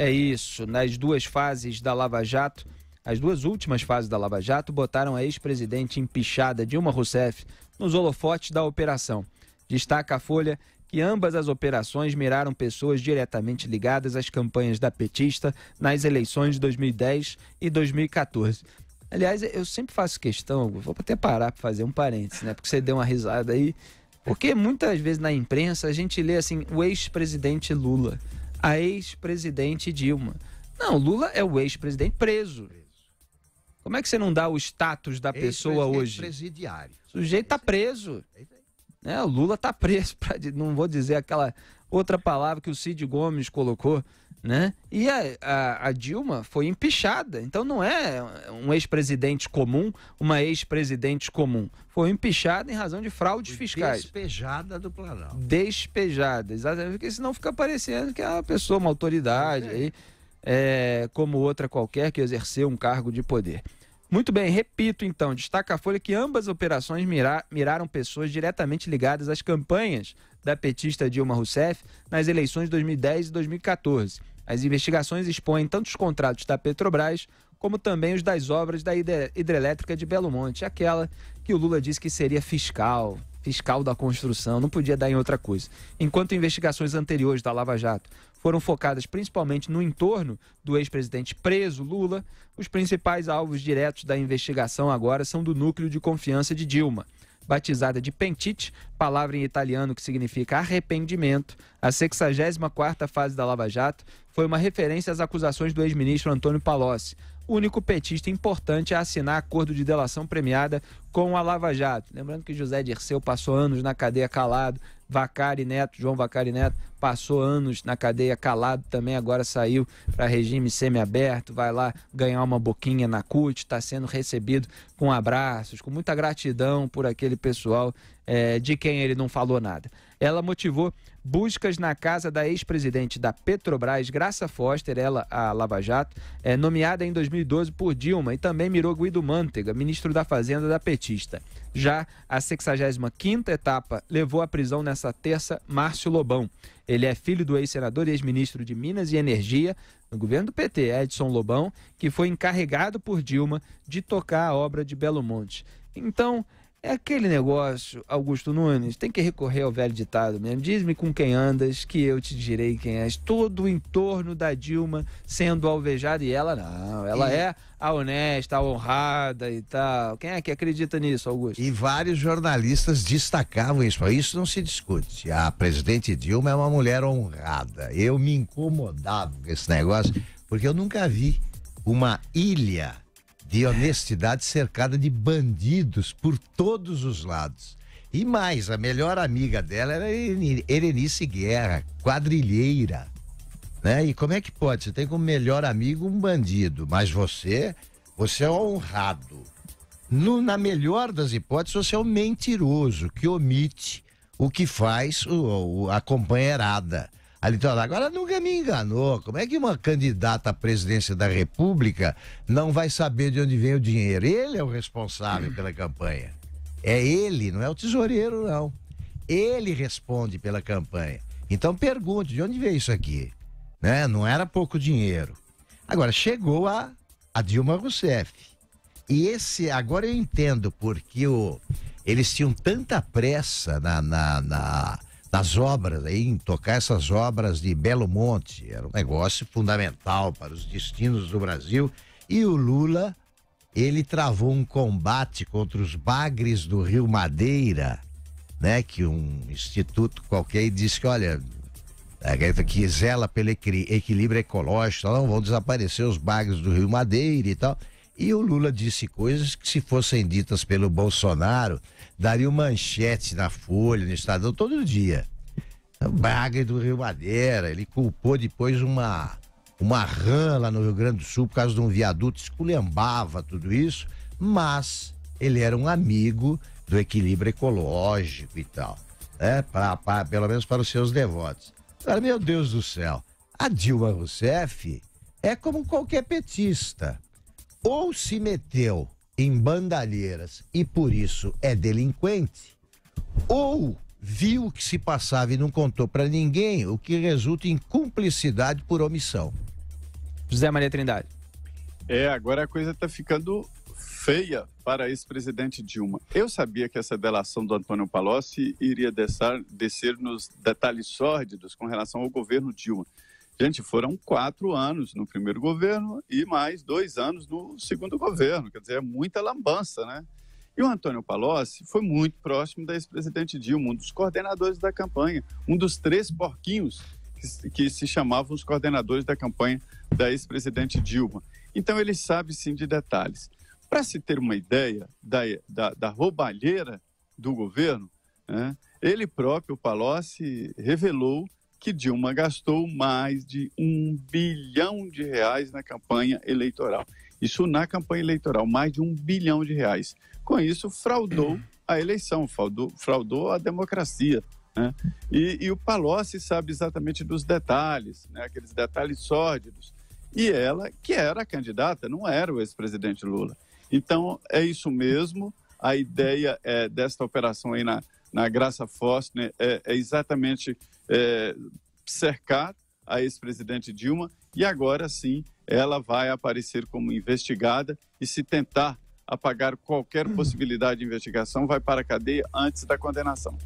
É isso. Nas duas fases da Lava Jato, as duas últimas fases da Lava Jato botaram a ex-presidente empichada Dilma Rousseff nos holofotes da operação. Destaca a Folha que ambas as operações miraram pessoas diretamente ligadas às campanhas da petista nas eleições de 2010 e 2014. Aliás, eu sempre faço questão, vou até parar para fazer um parênteses, né? Porque você deu uma risada aí. Porque muitas vezes na imprensa a gente lê assim, o ex-presidente Lula a ex-presidente Dilma. Não, Lula é o ex-presidente preso. Como é que você não dá o status da pessoa hoje? Presidiário. O sujeito tá preso. É, o Lula tá preso, pra, não vou dizer aquela outra palavra que o Cid Gomes colocou né? E a, a, a Dilma foi empichada. Então não é um ex-presidente comum, uma ex-presidente comum. Foi empichada em razão de fraudes foi fiscais. Despejada do Planalto. Despejada, exatamente. Porque senão fica parecendo que é uma pessoa, uma autoridade é. aí, é, como outra qualquer que exerceu um cargo de poder. Muito bem, repito então, destaca a Folha que ambas operações mirar, miraram pessoas diretamente ligadas às campanhas da petista Dilma Rousseff nas eleições de 2010 e 2014. As investigações expõem tanto os contratos da Petrobras como também os das obras da hidrelétrica de Belo Monte, aquela que o Lula disse que seria fiscal, fiscal da construção, não podia dar em outra coisa. Enquanto investigações anteriores da Lava Jato foram focadas principalmente no entorno do ex-presidente preso Lula, os principais alvos diretos da investigação agora são do núcleo de confiança de Dilma batizada de Pentite, palavra em italiano que significa arrependimento, a 64 quarta fase da Lava Jato foi uma referência às acusações do ex-ministro Antônio Palocci, único petista importante a assinar acordo de delação premiada com a Lava Jato. Lembrando que José Dirceu passou anos na cadeia calado, Vacari Neto, João Vacari Neto, passou anos na cadeia calado também, agora saiu para regime semiaberto, vai lá ganhar uma boquinha na CUT, está sendo recebido com abraços, com muita gratidão por aquele pessoal é, de quem ele não falou nada ela motivou buscas na casa da ex-presidente da Petrobras, Graça Foster, ela, a Lava Jato, é, nomeada em 2012 por Dilma, e também mirou Guido Mantega, ministro da Fazenda da Petista. Já a 65ª etapa levou à prisão nessa terça Márcio Lobão. Ele é filho do ex-senador e ex-ministro de Minas e Energia no governo do PT, Edson Lobão, que foi encarregado por Dilma de tocar a obra de Belo Monte. Então, é aquele negócio, Augusto Nunes, tem que recorrer ao velho ditado mesmo. Diz-me com quem andas, que eu te direi quem és. Todo o entorno da Dilma sendo alvejado e ela não. Ela e... é a honesta, a honrada e tal. Quem é que acredita nisso, Augusto? E vários jornalistas destacavam isso. Isso não se discute. A presidente Dilma é uma mulher honrada. Eu me incomodava com esse negócio, porque eu nunca vi uma ilha de honestidade cercada de bandidos por todos os lados. E mais, a melhor amiga dela era Erenice Guerra, quadrilheira. Né? E como é que pode? Você tem como melhor amigo um bandido, mas você, você é honrado. No, na melhor das hipóteses, você é um mentiroso que omite o que faz o, o, a companheirada. Então, a litoral. Agora nunca me enganou. Como é que uma candidata à presidência da República não vai saber de onde vem o dinheiro? Ele é o responsável pela campanha. É ele, não é o tesoureiro, não. Ele responde pela campanha. Então pergunte, de onde veio isso aqui? Né? Não era pouco dinheiro. Agora, chegou a, a Dilma Rousseff. E esse, agora eu entendo porque o, eles tinham tanta pressa na, na, na das obras, em tocar essas obras de Belo Monte. Era um negócio fundamental para os destinos do Brasil. E o Lula, ele travou um combate contra os bagres do Rio Madeira, né? Que um instituto qualquer disse que, olha, que zela pelo equilíbrio ecológico, não vão desaparecer os bagres do Rio Madeira e tal. E o Lula disse coisas que, se fossem ditas pelo Bolsonaro, dariam manchete na Folha, no Estadão, todo dia. Bagre do Rio Madeira, ele culpou depois uma, uma rã lá no Rio Grande do Sul por causa de um viaduto, esculhambava tudo isso, mas ele era um amigo do equilíbrio ecológico e tal, né? Pra, pra pelo menos para os seus devotos. Agora, meu Deus do céu, a Dilma Rousseff é como qualquer petista ou se meteu em bandalheiras e por isso é delinquente, ou viu o que se passava e não contou para ninguém, o que resulta em cumplicidade por omissão. José Maria Trindade. É, agora a coisa está ficando feia para ex-presidente Dilma. Eu sabia que essa delação do Antônio Palocci iria descer, descer nos detalhes sórdidos com relação ao governo Dilma. Gente, foram quatro anos no primeiro governo e mais dois anos no segundo governo. Quer dizer, é muita lambança, né? E o Antônio Palocci foi muito próximo da ex-presidente Dilma, um dos coordenadores da campanha, um dos três porquinhos que, que se chamavam os coordenadores da campanha da ex-presidente Dilma. Então ele sabe sim de detalhes. Para se ter uma ideia da, da, da roubalheira do governo, né, ele próprio, Palocci, revelou que Dilma gastou mais de um bilhão de reais na campanha eleitoral. Isso na campanha eleitoral, mais de um bilhão de reais. Com isso, fraudou a eleição, fraudou, fraudou a democracia. Né? E, e, o Palocci sabe exatamente dos detalhes, né? aqueles detalhes sórdidos. E ela, que era a candidata, não era o ex-presidente Lula. Então, é isso mesmo. A ideia é, desta operação aí na, na Graça Forstner né, é, é exatamente é, cercar a ex-presidente Dilma e agora sim ela vai aparecer como investigada e se tentar apagar qualquer hum. possibilidade de investigação vai para a cadeia antes da condenação.